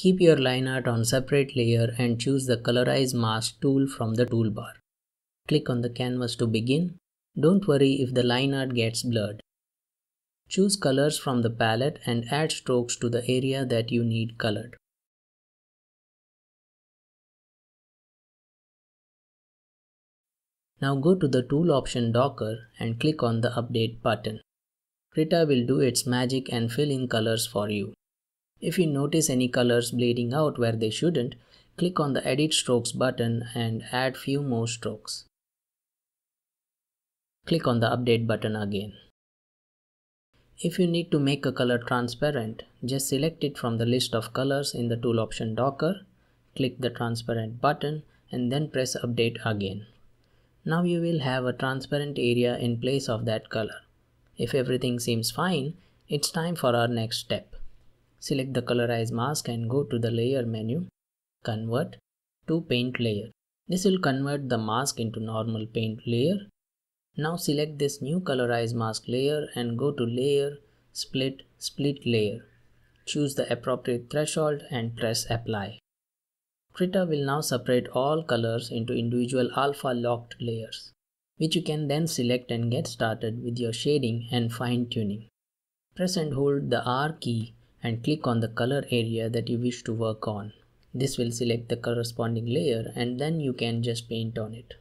Keep your line art on separate layer and choose the Colorize Mask tool from the toolbar. Click on the canvas to begin. Don't worry if the line art gets blurred. Choose colors from the palette and add strokes to the area that you need colored. Now go to the tool option docker and click on the update button. Krita will do its magic and fill in colors for you. If you notice any colors bleeding out where they shouldn't, click on the Edit Strokes button and add few more strokes. Click on the Update button again. If you need to make a color transparent, just select it from the list of colors in the tool option docker, click the transparent button and then press update again. Now you will have a transparent area in place of that color. If everything seems fine, it's time for our next step. Select the colorize mask and go to the layer menu, convert to paint layer. This will convert the mask into normal paint layer. Now select this new colorize mask layer and go to layer, split, split layer. Choose the appropriate threshold and press apply. Krita will now separate all colors into individual alpha locked layers, which you can then select and get started with your shading and fine tuning. Press and hold the R key and click on the color area that you wish to work on. This will select the corresponding layer and then you can just paint on it.